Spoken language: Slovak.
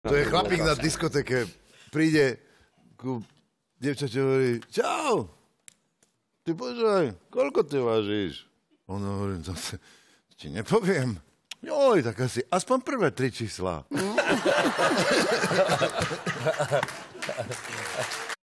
To je chlapík na diskoteke. Príde ku devčate hovorí, čau, ty počúvaj, koľko ty vážiš? On hovorí, zase, no, ti nepoviem. Joj, tak asi aspoň prvé tri čísla.